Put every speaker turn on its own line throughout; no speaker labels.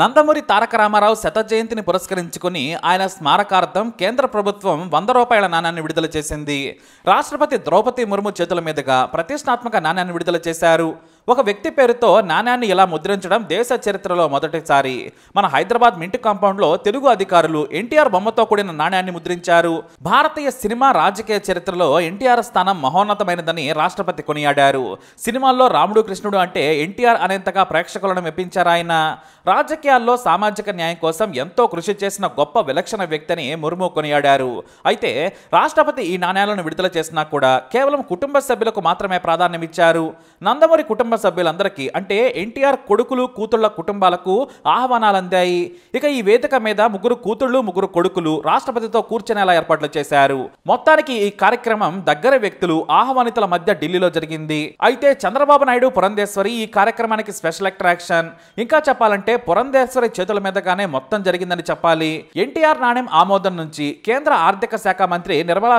నందమూరి తారక రామారావు శత జయంతిని పురస్కరించుకుని ఆయన స్మారకార్థం కేంద్ర ప్రభుత్వం వంద రూపాయల నాణ్యాన్ని విడుదల చేసింది రాష్ట్రపతి ద్రౌపది ముర్ము చేతుల మీదుగా ప్రతిష్టాత్మక నాణ్యాన్ని విడుదల చేశారు ఒక వ్యక్తి పేరుతో నాణ్యాన్ని ఇలా ముద్రించడం దేశ చరిత్రలో మొదటిసారి మన హైదరాబాద్ మింటి కాంపౌండ్లో తెలుగు అధికారులు ఎన్టీఆర్ బొమ్మతో కూడిన నాణ్యాన్ని ముద్రించారు భారతీయ సినిమా రాజకీయ చరిత్రలో ఎన్టీఆర్ స్థానం మహోన్నతమైనదని రాష్ట్రపతి కొనియాడారు సినిమాల్లో రాముడు కృష్ణుడు అంటే ఎన్టీఆర్ అనేంతగా ప్రేక్షకులను మెప్పించారు ఆయన రాజకీయాల్లో సామాజిక న్యాయం కోసం ఎంతో కృషి చేసిన గొప్ప విలక్షణ వ్యక్తిని ముర్ము కొనియాడారు అయితే రాష్ట్రపతి ఈ నాణ్యాలను విడుదల చేసినా కూడా కేవలం కుటుంబ సభ్యులకు మాత్రమే ప్రాధాన్యమిచ్చారు నందమూరి కుటుంబ కుటుంబ సభ్యులందరికీ అంటే ఎన్టీఆర్ కొడుకులు కూతుళ్ల కుటుంబాలకు ఆహ్వానాలు అందాయి ఇక ఈ వేదిక మీద ముగ్గురు కూతుళ్లు ముగ్గురు కొడుకులు రాష్ట్రపతితో కూర్చునేలా ఏర్పాట్లు చేశారు మొత్తానికి ఈ కార్యక్రమం దగ్గర వ్యక్తులు ఆహ్వానితుల మధ్య ఢిల్లీలో జరిగింది అయితే చంద్రబాబు నాయుడు పురంధేశ్వరి ఈ కార్యక్రమానికి స్పెషల్ అట్రాక్షన్ ఇంకా చెప్పాలంటే పురంధేశ్వరి చేతుల మీదగానే మొత్తం జరిగిందని చెప్పాలి ఎన్టీఆర్ నాణ్యం ఆమోదం నుంచి కేంద్ర ఆర్థిక శాఖ మంత్రి నిర్మలా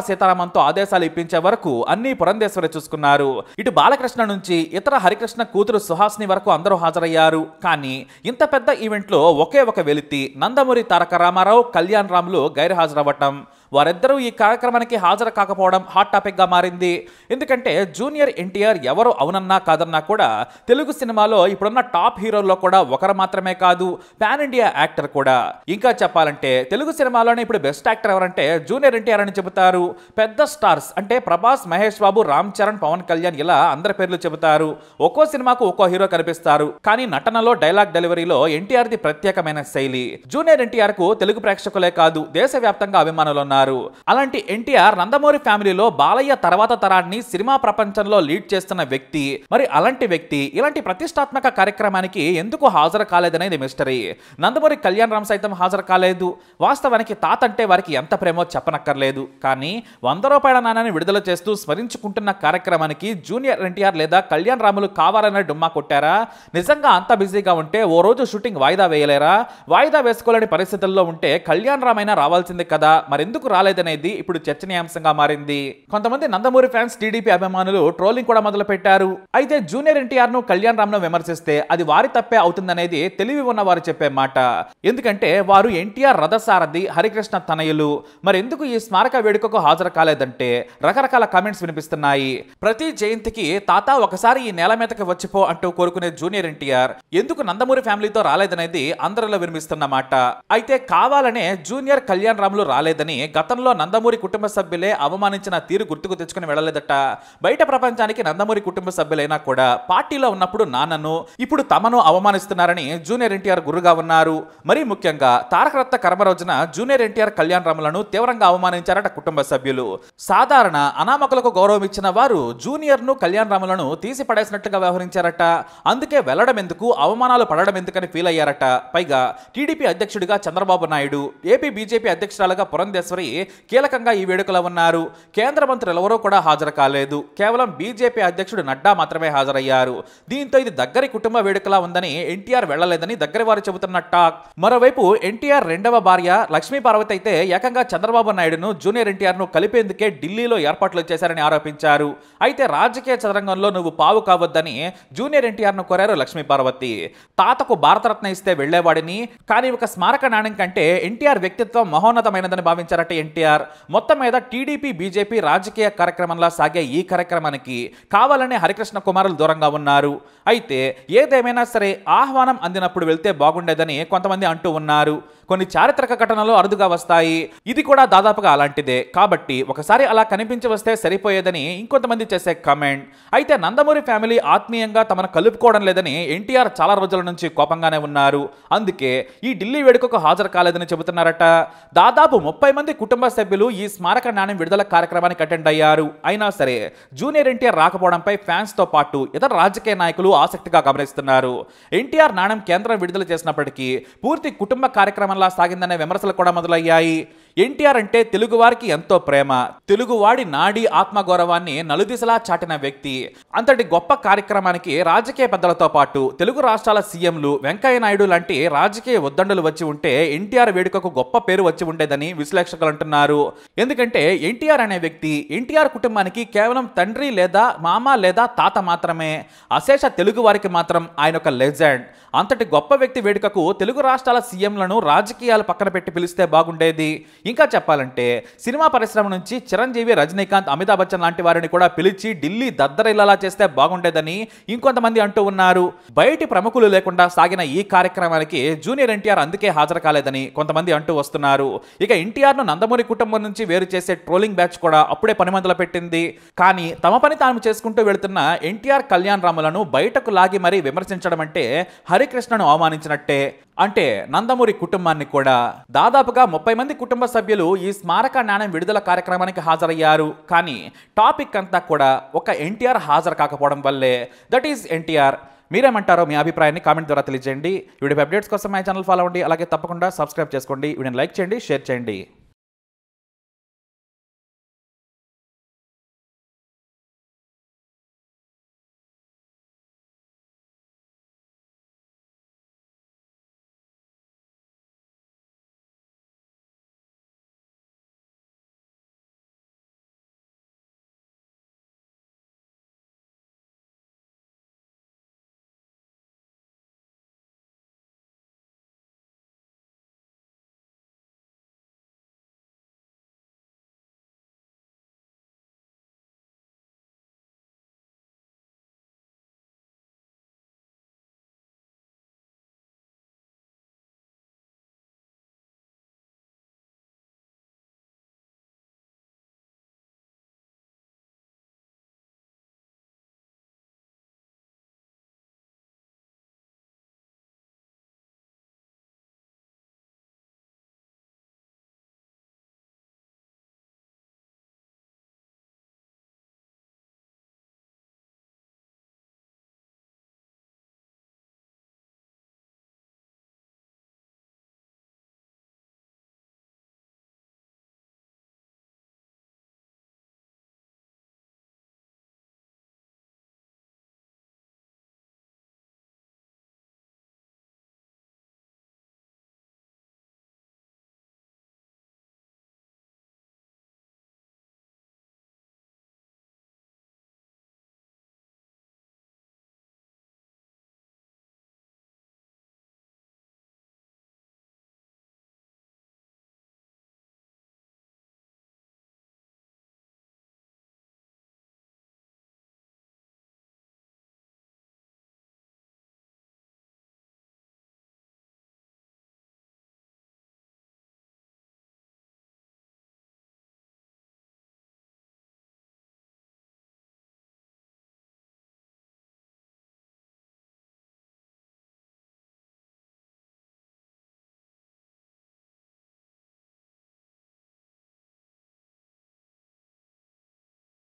తో ఆదేశాలు ఇప్పించే వరకు అన్ని పురంధేశ్వరి చూసుకున్నారు ఇటు బాలకృష్ణ నుంచి ఇతర హరికృష్ణ బాలకృష్ణ కూతురు సుహాస్ని వరకు అందరూ హాజరయ్యారు కానీ ఇంత పెద్ద ఈవెంట్లో ఒకే ఒక వెలితి నందమూరి తారక రామారావు కళ్యాణ్ రాములు గైర్హాజరవ్వటం వారిద్దరూ ఈ కార్యక్రమానికి హాజరు కాకపోవడం హాట్ టాపిక్గా మారింది ఎందుకంటే జూనియర్ ఎన్టీఆర్ ఎవరు అవునన్నా కాదన్నా కూడా తెలుగు సినిమాలో ఇప్పుడున్న టాప్ హీరోల్లో కూడా ఒకరు మాత్రమే కాదు పాన్ ఇండియా యాక్టర్ కూడా ఇంకా చెప్పాలంటే తెలుగు సినిమాలోనే ఇప్పుడు బెస్ట్ యాక్టర్ ఎవరంటే జూనియర్ ఎన్టీఆర్ అని చెబుతారు పెద్ద స్టార్స్ అంటే ప్రభాస్ మహేష్ బాబు రామ్ చరణ్ పవన్ కళ్యాణ్ ఇలా అందరి పేర్లు చెబుతారు ఒక్కో సినిమాకు ఒక్కో హీరో కనిపిస్తారు కానీ నటనలో డైలాగ్ డెలివరీలో ఎన్టీఆర్ ది ప్రత్యేకమైన శైలి జూనియర్ ఎన్టీఆర్ కు తెలుగు ప్రేక్షకులే కాదు దేశవ్యాప్తంగా అభిమానులు ఉన్నారు ఉన్నారు అలాంటి ఎన్టీఆర్ నందమూరి ఫ్యామిలీలో బాలయ్య తర్వాత తరాన్ని సినిమా ప్రపంచంలో లీడ్ చేస్తున్న వ్యక్తి మరి అలాంటి వ్యక్తి ఇలాంటి ప్రతిష్టాత్మక కార్యక్రమానికి ఎందుకు హాజరు కాలేదనేది మిస్టరీ నందమూరి కళ్యాణ్ రామ్ సైతం హాజరు కాలేదు వాస్తవానికి తాత అంటే వారికి ఎంత ప్రేమో చెప్పనక్కర్లేదు కానీ వంద రూపాయల నాణ్యాన్ని విడుదల చేస్తూ స్మరించుకుంటున్న కార్యక్రమానికి జూనియర్ ఎన్టీఆర్ లేదా కళ్యాణ్ రాములు కావాలని డుమ్మా కొట్టారా నిజంగా అంత బిజీగా ఉంటే ఓ రోజు షూటింగ్ వాయిదా వేయలేరా వాయిదా వేసుకోలేని పరిస్థితుల్లో ఉంటే కళ్యాణ్ రామైనా రావాల్సింది కదా మరెందుకు రాలేదనేది ఇప్పుడు చర్చనీయాంశంగా మారింది కొంతమంది నందమూరి ఫ్యాన్స్ టీడీపీ అభిమానులు ట్రోలింగ్ కూడా మొదలు పెట్టారు అయితే జూనియర్ ఎన్టీఆర్ ను కళ్యాణ్ రామ్ ను విమర్శిస్తే అది వారి తప్పే అవుతుందనేది తెలివి ఉన్న వారు చెప్పే మాట ఎందుకంటే వారు ఎన్టీఆర్ రథసారథి హరికృష్ణ తనయులు మరెందుకు ఈ స్మారక వేడుకకు హాజరు కాలేదంటే రకరకాల కామెంట్స్ వినిపిస్తున్నాయి ప్రతి జయంతికి తాత ఒకసారి ఈ నేల మీదకి వచ్చిపో అంటూ కోరుకునే జూనియర్ ఎన్టీఆర్ ఎందుకు నందమూరి ఫ్యామిలీతో రాలేదనేది అందరిలో వినిపిస్తున్నమాట అయితే కావాలనే జూనియర్ కళ్యాణ్ రాములు రాలేదని గత గతంలో నందమూరి కుటుంబ సభ్యులే అవమానించిన తీరు గుర్తుకు తెచ్చుకుని వెళ్ళలేదట బయట ప్రపంచానికి నందమూరి కుటుంబ సభ్యులైనా కూడా పార్టీలో ఉన్నప్పుడు నాన్నను ఇప్పుడు తమను అవమానిస్తున్నారని జూనియర్ ఎన్టీఆర్ గురుగా ఉన్నారు మరీ ముఖ్యంగా తారకరత్న కర్మ రోజున జూనియర్ ఎన్టీఆర్ కళ్యాణ్ రాములను తీవ్రంగా అవమానించారట కుటుంబ సభ్యులు సాధారణ అనామకులకు గౌరవం ఇచ్చిన వారు జూనియర్ ను కళ్యాణ్ రాములను తీసి పడేసినట్టుగా వ్యవహరించారట అందుకే వెళ్లడం ఎందుకు అవమానాలు పడడం ఎందుకని ఫీల్ అయ్యారట పైగా టీడీపీ అధ్యక్షుడిగా చంద్రబాబు నాయుడు ఏపీ బీజేపీ అధ్యక్షురాలుగా పురంధేశ్వరి స్వామి కీలకంగా ఈ వేడుకలో ఉన్నారు కేంద్ర మంత్రులు ఎవరూ కూడా హాజరు కాలేదు కేవలం బీజేపీ అధ్యక్షుడు నడ్డా మాత్రమే హాజరయ్యారు దీంతో ఇది దగ్గరి కుటుంబ వేడుకలా ఉందని ఎన్టీఆర్ వెళ్లలేదని దగ్గరి వారు చెబుతున్న టాక్ మరోవైపు ఎన్టీఆర్ రెండవ భార్య లక్ష్మీ పార్వతి అయితే ఏకంగా చంద్రబాబు నాయుడును జూనియర్ ఎన్టీఆర్ ను కలిపేందుకే ఢిల్లీలో ఏర్పాట్లు చేశారని ఆరోపించారు అయితే రాజకీయ చదరంగంలో నువ్వు పావు కావద్దని జూనియర్ ఎన్టీఆర్ ను కోరారు లక్ష్మీ పార్వతి తాతకు భారతరత్న ఇస్తే వెళ్లేవాడిని కానీ ఒక స్మారక నాణ్యం కంటే ఎన్టీఆర్ వ్యక్తిత్వం మహోన్నతమైనదని భావించారట మొదటి ఎన్టీఆర్ మొత్తం మీద టీడీపీ బీజేపీ రాజకీయ కార్యక్రమంలా సాగే ఈ కార్యక్రమానికి కావాలనే హరికృష్ణ కుమారులు దూరంగా ఉన్నారు అయితే ఏదేమైనా సరే ఆహ్వానం అందినప్పుడు వెళ్తే బాగుండేదని కొంతమంది అంటూ ఉన్నారు కొన్ని చారిత్రక ఘటనలు అరుదుగా వస్తాయి ఇది కూడా దాదాపుగా అలాంటిదే కాబట్టి ఒకసారి అలా కనిపించి వస్తే సరిపోయేదని ఇంకొంతమంది చేసే కమెంట్ అయితే నందమూరి ఫ్యామిలీ ఆత్మీయంగా తమను కలుపుకోవడం లేదని ఎన్టీఆర్ చాలా రోజుల నుంచి కోపంగానే ఉన్నారు అందుకే ఈ ఢిల్లీ వేడుకకు హాజరు కాలేదని చెబుతున్నారట దాదాపు ముప్పై మంది కుటుంబ సభ్యులు ఈ స్మారక నాణ్యం విడుదల కార్యక్రమానికి అటెండ్ అయ్యారు అయినా సరే జూనియర్ ఎన్టీఆర్ రాకపోవడంపై ఫ్యాన్స్తో పాటు ఇతర రాజకీయ నాయకులు ఆసక్తిగా గమనిస్తున్నారు ఎన్టీఆర్ నాణ్యం కేంద్రం విడుదల చేసినప్పటికీ పూర్తి కుటుంబ కార్యక్రమం పరిణామంలా సాగిందనే విమర్శలు కూడా మొదలయ్యాయి ఎన్టీఆర్ అంటే తెలుగువారికి ఎంతో ప్రేమ తెలుగువాడి నాడి ఆత్మగౌరవాన్ని నలుదిశలా చాటిన వ్యక్తి అంతటి గొప్ప కార్యక్రమానికి రాజకీయ పెద్దలతో పాటు తెలుగు రాష్ట్రాల సీఎంలు వెంకయ్య నాయుడు లాంటి రాజకీయ ఉద్దండలు వచ్చి ఉంటే ఎన్టీఆర్ వేడుకకు గొప్ప పేరు వచ్చి ఉండేదని విశ్లేషకులు అంటున్నారు ఎందుకంటే ఎన్టీఆర్ అనే వ్యక్తి ఎన్టీఆర్ కుటుంబానికి కేవలం తండ్రి లేదా మామ లేదా తాత మాత్రమే అశేష తెలుగు వారికి మాత్రం ఆయన ఒక లెజెండ్ అంతటి గొప్ప వ్యక్తి వేడుకకు తెలుగు రాష్ట్రాల సీఎంలను రాజకీయాలు పక్కన పెట్టి పిలిస్తే బాగుండేది ఇంకా చెప్పాలంటే సినిమా పరిశ్రమ నుంచి చిరంజీవి రజనీకాంత్ అమితాబ్ బచ్చన్ లాంటి వారిని కూడా పిలిచి ఢిల్లీ దద్దరిల్లలా చేస్తే బాగుండేదని ఇంకొంతమంది అంటూ ఉన్నారు బయటి ప్రముఖులు లేకుండా సాగిన ఈ కార్యక్రమానికి జూనియర్ ఎన్టీఆర్ అందుకే హాజరు కాలేదని కొంతమంది అంటూ వస్తున్నారు ఇక ఎన్టీఆర్ ను నందమూరి కుటుంబం నుంచి వేరు చేసే ట్రోలింగ్ బ్యాచ్ కూడా అప్పుడే పని మొదలు పెట్టింది కానీ తమ పని తాము చేసుకుంటూ వెళుతున్న ఎన్టీఆర్ కళ్యాణ్ రాములను బయటకు లాగి మరీ విమర్శించడం అంటే హరికృష్ణను అవమానించినట్టే అంటే నందమూరి కుటుంబాన్ని కూడా దాదాపుగా ముప్పై మంది కుటుంబ సభ్యులు ఈ స్మారక నాణ్యం విడుదల కార్యక్రమానికి హాజరయ్యారు కానీ టాపిక్ అంతా కూడా ఒక ఎన్టీఆర్ హాజరు కాకపోవడం వల్లే దట్ ఈజ్ ఎన్టీఆర్ మీరేమంటారో మీ అభిప్రాయాన్ని కామెంట్ ద్వారా తెలియజేయండి వీడియో అప్డేట్స్ కోసం మా ఛానల్ ఫాలో అవ్వండి అలాగే తప్పకుండా సబ్స్క్రైబ్ చేసుకోండి వీడియోని లైక్ చేయండి షేర్ చేయండి